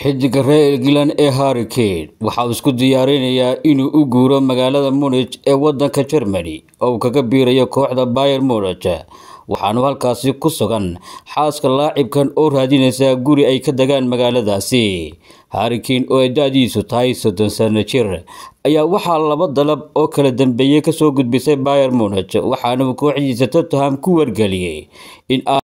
xidiga reer england ee harrikane waxa isku diyaarinayaa inuu u guuro magaalada munich ee wadanka germany oo uu kaga biirayo kooxda bayer munich waxaanu halkaasi ku sugan xaaska laacibkan oo raadinaysaa guri ay ka degaan magaaladaasi harrikane oo ay da-diisu tahay soddon sano jir ayaa waxaa laba dalab oo kala dambeeyey kasoo gudbisay bayer munich waxaana uu kooxdiisa tottenham ku wargeliyey in